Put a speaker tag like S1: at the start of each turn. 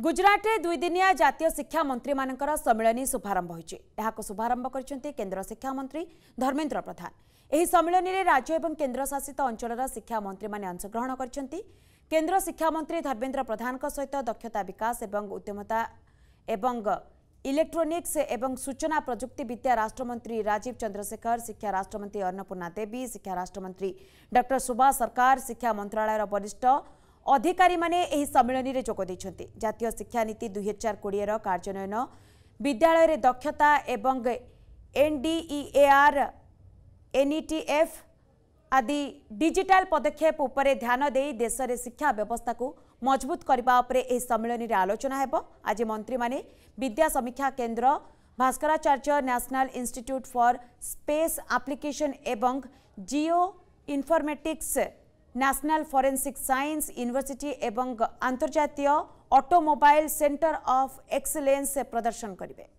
S1: गुजरात में दुईदिनिया जितिय शिक्षा मंत्री मान सम्मिनी शुभारंभ हो शुभारंभ कर केन्द्र शिक्षामंत्री धर्मेन्द्र प्रधान यह सम्मेलन में राज्य और केन्द्रशासित अंचल शिक्षामंत्री अंशग्रहण कर केन्द्र शिक्षामंत्री धर्मेन्द्र प्रधान सहित दक्षता विकास एवं उद्यमता एवं इलेक्ट्रोनिक्स एवं सूचना प्रजुक्ति विद्या राष्ट्रमंत्री राजीव चंद्रशेखर शिक्षा राष्ट्रमंत्री अन्नपूर्णा देवी शिक्षा राष्ट्रमंत्री डॉ सुभाष सरकार शिक्षा मंत्रालय वरिष्ठ अधिकारी सम्मिलनी में जोगद जितियों शिक्षानी दुई हजार कोड़े कार्यान्वयन विद्यालय दक्षता एवं एनडीईएआर एनईटीएफ आदि डिजिटल पदक्षेप उपर ध्यान दे देश में शिक्षा व्यवस्था को मजबूत करने सम्मिलन आलोचना हो आज मंत्री मैंने Vidya Samiksha Kendra Bhaskaracharya national institute for space applications एवं geo informatics national forensic science university एवं आंतर्जात ऑटोमोबाइल सेंटर ऑफ एक्सलेंस प्रदर्शन करेंगे